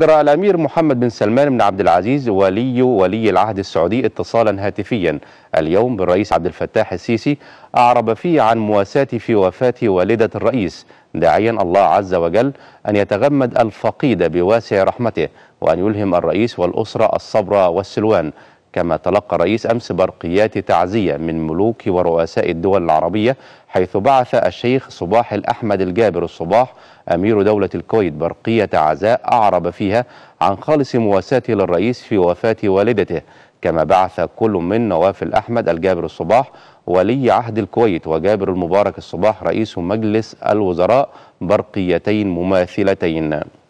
أجرى الأمير محمد بن سلمان بن عبد العزيز ولي ولي العهد السعودي اتصالا هاتفيا اليوم بالرئيس عبد الفتاح السيسي أعرب فيه عن مواساته في وفاة والدة الرئيس داعيا الله عز وجل أن يتغمد الفقيد بواسع رحمته وأن يلهم الرئيس والأسرة الصبر والسلوان كما تلقى الرئيس أمس برقيات تعزية من ملوك ورؤساء الدول العربية حيث بعث الشيخ صباح الأحمد الجابر الصباح أمير دولة الكويت برقية عزاء أعرب فيها عن خالص مواساته للرئيس في وفاة والدته كما بعث كل من نوافل أحمد الجابر الصباح ولي عهد الكويت وجابر المبارك الصباح رئيس مجلس الوزراء برقيتين مماثلتين